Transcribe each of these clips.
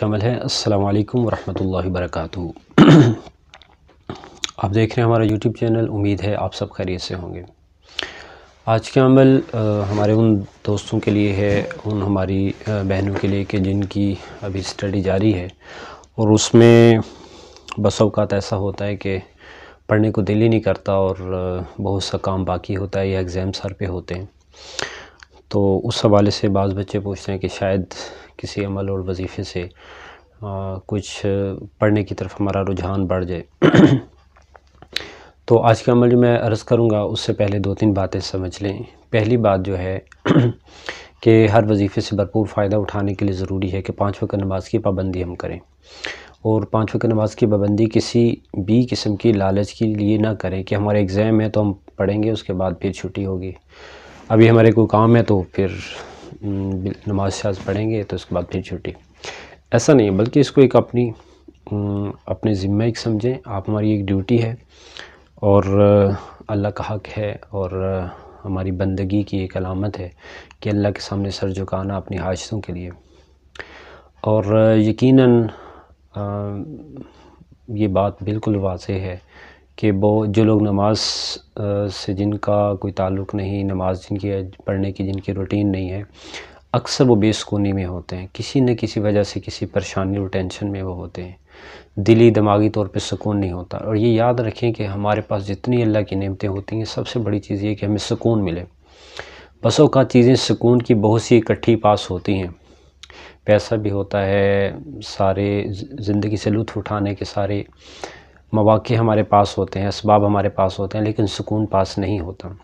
शामिल है अस्सलाम वालेकुम वर्क आप देख रहे हैं हमारा यूट्यूब चैनल उम्मीद है आप सब खैरियत से होंगे आज का अमल हमारे उन दोस्तों के लिए है उन हमारी बहनों के लिए कि जिनकी अभी स्टडी जारी है और उसमें बस अवकात ऐसा होता है कि पढ़ने को दिल ही नहीं करता और बहुत सा काम बाकी होता है या एग्ज़ाम सर पे होते हैं तो उस हवाले से बाज़ बच्चे पूछते हैं कि शायद किसी अमल और वजीफ़े से आ, कुछ पढ़ने की तरफ हमारा रुझान बढ़ जाए तो आज का अमल जो मैं अर्ज़ करूँगा उससे पहले दो तीन बातें समझ लें पहली बात जो है कि हर वजीफ़े से भरपूर फ़ायदा उठाने के लिए ज़रूरी है कि पाँच वक्त नमाज की पाबंदी हम करें और पाँच वक्त नमाज की पाबंदी किसी भी किस्म की लालच के लिए ना करें कि हमारे एग्ज़ाम है तो हम पढ़ेंगे उसके बाद फिर छुट्टी होगी अभी हमारे कोई काम है तो फिर हम्म, नमाज शाज पढ़ेंगे तो उसके बाद फिर छुट्टी ऐसा नहीं है बल्कि इसको एक अपनी हम्म, अपने ज़िम्मे एक समझें आप हमारी एक ड्यूटी है और अल्लाह का हक है और हमारी बंदगी की एक अलामत है कि अल्लाह के सामने सर झुकाना अपनी हाजतों के लिए और यकीनन ये बात बिल्कुल वाज है कि वो जो लोग नमाज़ से जिनका कोई ताल्लुक़ नहीं नमाज जिनकी पढ़ने की जिनकी रूटीन नहीं है अक्सर वो बेसकूनी में होते हैं किसी न किसी वजह से किसी परेशानी और टेंशन में वो होते हैं दिली दिमागी तौर पे सुकून नहीं होता और ये याद रखें कि हमारे पास जितनी अल्लाह की नेमतें होती हैं सबसे बड़ी चीज़ ये कि हमें सुकून मिले बसों का चीज़ें सुकून की बहुत सी इकट्ठी पास होती हैं पैसा भी होता है सारे ज़िंदगी से लुत्फ़ उठाने के सारे मौाक़े हमारे पास होते हैं इसबाब हमारे पास होते हैं लेकिन सुकून पास नहीं होता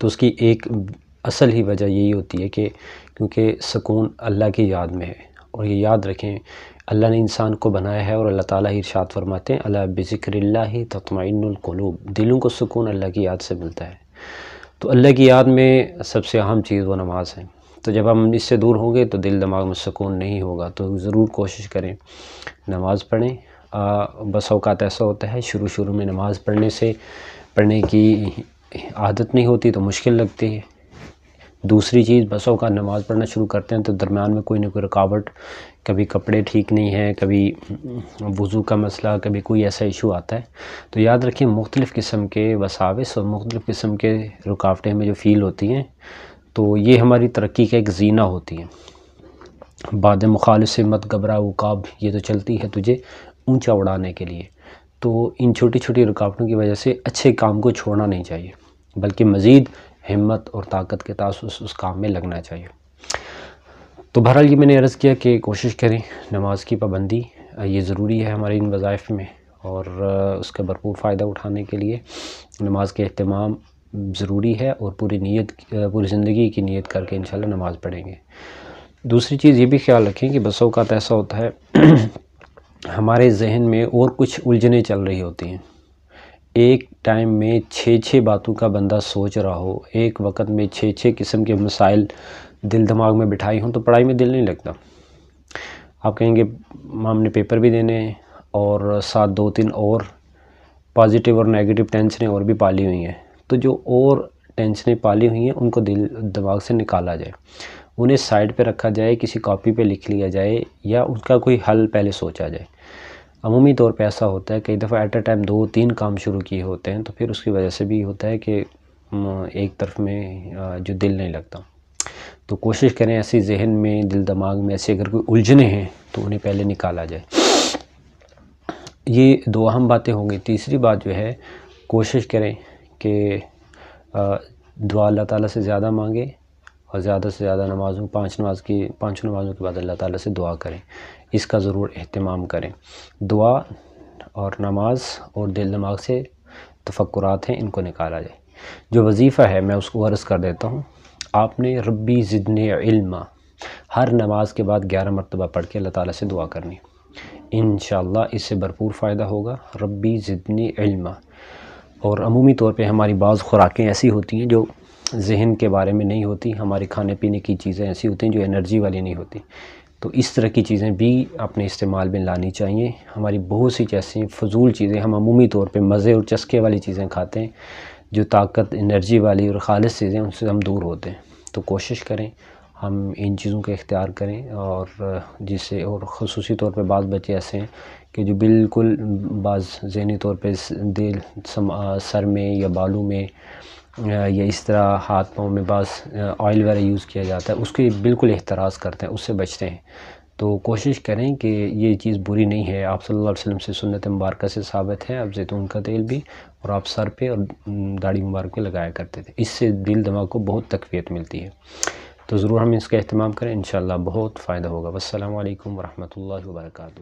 तो उसकी एक असल ही वजह यही होती है कि क्योंकि सुकून अल्लाह की याद में है और ये याद रखें अल्लाह ने इंसान को बनाया है और अल्लाह ताला ही इरशाद फरमाते हैं अला बिक्र ही ततमाइनकलूब दिलों को सुकून अल्लाह की याद से मिलता है तो अल्लाह की याद में सबसे अहम चीज़ वो नमाज है तो जब हम इससे दूर होंगे तो दिल दिमाग में सुकून नहीं होगा तो ज़रूर कोशिश करें नमाज़ पढ़ें बस अवकात ऐसा होता है शुरू शुरू में नमाज़ पढ़ने से पढ़ने की आदत नहीं होती तो मुश्किल लगती है दूसरी चीज़ बसों का नमाज़ पढ़ना शुरू करते हैं तो दरमियान में कोई ना कोई रुकावट कभी कपड़े ठीक नहीं हैं कभी वज़ू का मसला कभी कोई ऐसा इशू आता है तो याद रखिए मुख्तलिफ़ किस्म के वसाविस और मुख्तलिफ़ किस्म के रुकावटें हमें जो फ़ील होती हैं तो ये हमारी तरक्की का एक जीना होती हैं बाद मुखाल से मत घबरा उकाब ये तो चलती है तुझे ऊंचा उड़ाने के लिए तो इन छोटी छोटी रुकावटों की वजह से अच्छे काम को छोड़ना नहीं चाहिए बल्कि मज़ीद हिम्मत और ताकत के तासुस उस काम में लगना चाहिए तो बहरहाल ये मैंने अर्ज़ किया कि कोशिश करें नमाज की पाबंदी ये ज़रूरी है हमारे इन वज़ाइफ में और उसका भरपूर फ़ायदा उठाने के लिए नमाज के अहतमाम ज़रूरी है और पूरी नीयत पूरी ज़िंदगी की नीयत करके इन नमाज़ पढ़ेंगे दूसरी चीज़ ये भी ख्याल रखें कि बसों का ऐसा होता है हमारे जहन में और कुछ उलझने चल रही होती हैं एक टाइम में छः छः बातों का बंदा सोच रहा हो एक वक्त में छः छः किस्म के मसाइल दिल दिमाग में बिठाई हों तो पढ़ाई में दिल नहीं लगता आप कहेंगे ने पेपर भी देने हैं और साथ दो तीन और पॉजिटिव और नेगेटिव टेंशनें और भी पाली हुई हैं तो जो और टेंशनें पाली हुई हैं उनको दिल दिमाग से निकाला जाए उन्हें साइड पर रखा जाए किसी कॉपी पर लिख लिया जाए या उनका कोई हल पहले सोचा जाए अमूमी तौर पर ऐसा होता है कई दफ़ा एट अ टाइम दो तीन काम शुरू किए होते हैं तो फिर उसकी वजह से भी होता है कि एक तरफ में जो दिल नहीं लगता तो कोशिश करें ऐसे जहन में दिल दिमाग में ऐसे अगर कोई उलझने हैं तो उन्हें पहले निकाला जाए ये दो अहम बातें होंगी तीसरी बात जो है कोशिश करें कि दुआ अल्लाह ताला से ज़्यादा मांगे और ज़्यादा से ज़्यादा नमाज़ों पांच नमाज की पांचों नमाज़ों के बाद अल्लाह ताला से दुआ करें इसका ज़रूर अहतमाम करें दुआ और नमाज और दिल दिमाग से तफक्रात हैं इनको निकाला जाए जो वजीफ़ा है मैं उसको अर्ज़ कर देता हूँ आपने रब्बी ज़िदन इल्मा हर नमाज के बाद ग्यारह मरतबा पढ़ के अल्लाह ताला से दुआ करनी इन इससे भरपूर फ़ायदा होगा रब्बी ज़िदन इल्मा और अमूमी तौर पे हमारी बाज़ खुराकें ऐसी होती हैं जो जहन के बारे में नहीं होती हमारे खाने पीने की चीज़ें ऐसी होती हैं जो एनर्जी वाली नहीं होती तो इस तरह की चीज़ें भी अपने इस्तेमाल में लानी चाहिए हमारी बहुत सी जैसी फजूल चीज़ें हम अमूमी तौर पर मज़े और चस्के वाली चीज़ें खाते हैं जो ताकत एनर्जी वाली और ख़ालस चीज़ें उनसे हम दूर होते हैं तो कोशिश करें हम इन चीज़ों का इख्तियार करें और जिससे और खसूस तौर पर बाद बच्चे ऐसे हैं कि जो बिल्कुल बाज़ जहनी तौर पर दिल सर में या बालों में या इस तरह हाथ पाँव में बस ऑयल वगैरह यूज़ किया जाता है उसके बिल्कुल एहतराज़ करते हैं उससे बचते हैं तो कोशिश करें कि ये चीज़ बुरी नहीं है आप सल्लल्लाहु अलैहि वसल्लम से सुन्नत मुबारक से साबित है अब जैतून का तेल भी और आप सर पे और दाढ़ी मुबारक लगाया करते थे इससे दिल दिमाग को बहुत तकवीत मिलती है तो ज़रूर हम इसका अहतमाम करें इन बहुत फ़ायदा होगा वालकम वरहमल वर्का